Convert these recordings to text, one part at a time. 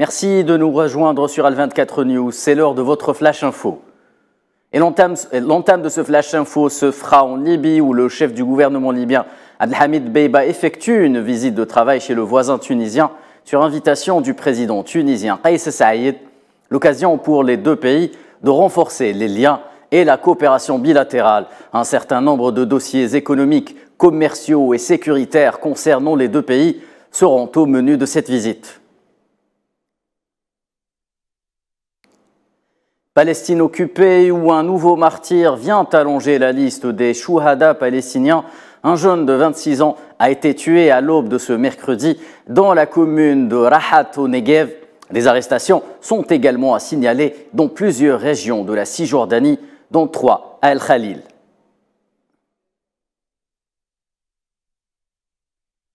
Merci de nous rejoindre sur Al24 News. C'est l'heure de votre Flash Info. Et l'entame de ce Flash Info se fera en Libye où le chef du gouvernement libyen Abdelhamid Beyba, effectue une visite de travail chez le voisin tunisien sur invitation du président tunisien Kais Saïd. L'occasion pour les deux pays de renforcer les liens et la coopération bilatérale. Un certain nombre de dossiers économiques, commerciaux et sécuritaires concernant les deux pays seront au menu de cette visite. Palestine occupée où un nouveau martyr vient allonger la liste des shuhada palestiniens. Un jeune de 26 ans a été tué à l'aube de ce mercredi dans la commune de Rahat au Negev. Des arrestations sont également à signaler dans plusieurs régions de la Cisjordanie, dont trois à El Khalil.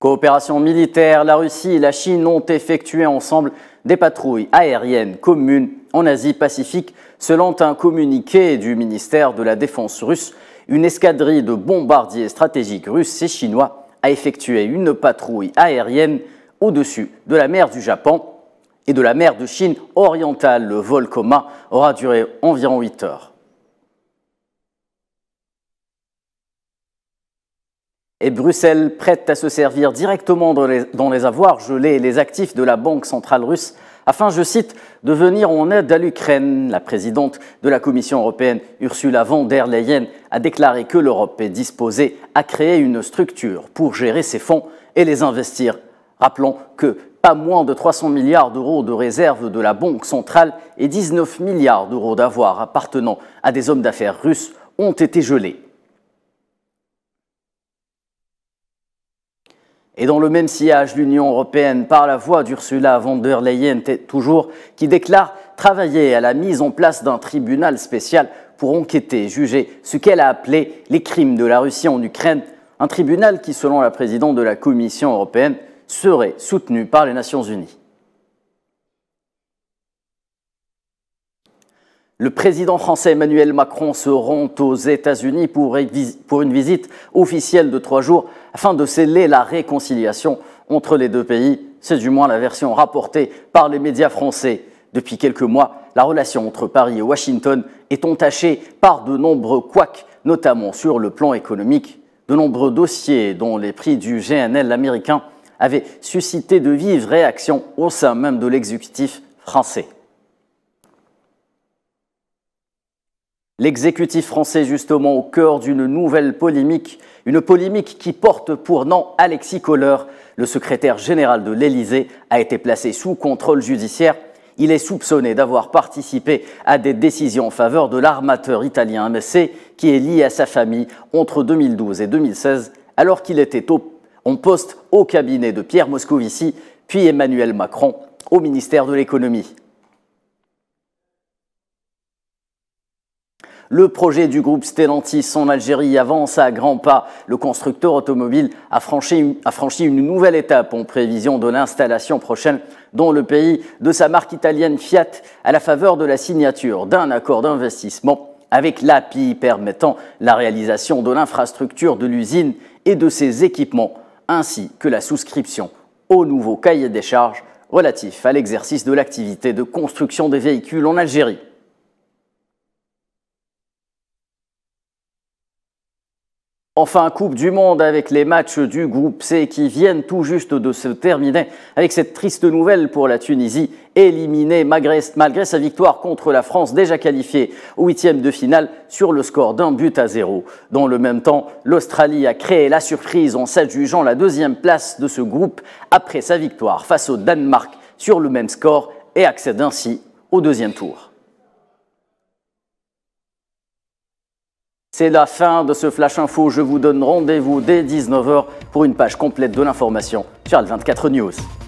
Coopération militaire, la Russie et la Chine ont effectué ensemble des patrouilles aériennes communes en Asie-Pacifique. Selon un communiqué du ministère de la Défense russe, une escadrille de bombardiers stratégiques russes et chinois a effectué une patrouille aérienne au-dessus de la mer du Japon et de la mer de Chine orientale. Le vol commun aura duré environ 8 heures. et Bruxelles prête à se servir directement dans les, avoirs gelés et les actifs de la Banque centrale russe afin, je cite, de venir en aide à l'Ukraine. La présidente de la Commission européenne, Ursula von der Leyen, a déclaré que l'Europe est disposée à créer une structure pour gérer ses fonds et les investir. Rappelons que pas moins de 300 milliards d'euros de réserves de la Banque centrale et 19 milliards d'euros d'avoirs appartenant à des hommes d'affaires russes ont été gelés. Et dans le même sillage, l'Union européenne, par la voix d'Ursula von der Leyen, toujours, qui déclare travailler à la mise en place d'un tribunal spécial pour enquêter, juger ce qu'elle a appelé les crimes de la Russie en Ukraine, un tribunal qui, selon la présidente de la Commission européenne, serait soutenu par les Nations unies. Le président français Emmanuel Macron se rend aux États-Unis pour, une visite officielle de trois jours afin de sceller la réconciliation entre les deux pays. C'est du moins la version rapportée par les médias français. Depuis quelques mois, la relation entre Paris et Washington est entachée par de nombreux couacs, notamment sur le plan économique. De nombreux dossiers, dont les prix du GNL américain, avaient suscité de vives réactions au sein même de l'exécutif français. L'exécutif français justement au cœur d'une nouvelle polémique, une polémique qui porte pour nom Alexis Kohler. Le secrétaire général de l'Élysée a été placé sous contrôle judiciaire. Il est soupçonné d'avoir participé à des décisions en faveur de l'armateur italien MSC qui est lié à sa famille entre 2012 et 2016 alors qu'il était en poste au cabinet de Pierre Moscovici puis Emmanuel Macron au ministère de l'économie. Le projet du groupe Stellantis en Algérie avance à grands pas. Le constructeur automobile a franchi, une nouvelle étape en prévision de l'installation prochaine dans le pays de sa marque italienne Fiat à la faveur de la signature d'un accord d'investissement avec l'API permettant la réalisation de l'infrastructure de l'usine et de ses équipements, ainsi que la souscription au nouveau cahier des charges relatif à l'exercice de l'activité de construction des véhicules en Algérie. Enfin, Coupe du Monde avec les matchs du groupe C qui viennent tout juste de se terminer avec cette triste nouvelle pour la Tunisie, éliminée malgré, malgré sa victoire contre la France déjà qualifiée au huitième de finale sur le score d'un but à zéro. Dans le même temps, l'Australie a créé la surprise en s'adjugeant la deuxième place de ce groupe après sa victoire face au Danemark sur le même score et accède ainsi au deuxième tour. C'est la fin de ce Flash Info. Je vous donne rendez-vous dès 19h pour une page complète de l'information sur le 24 News.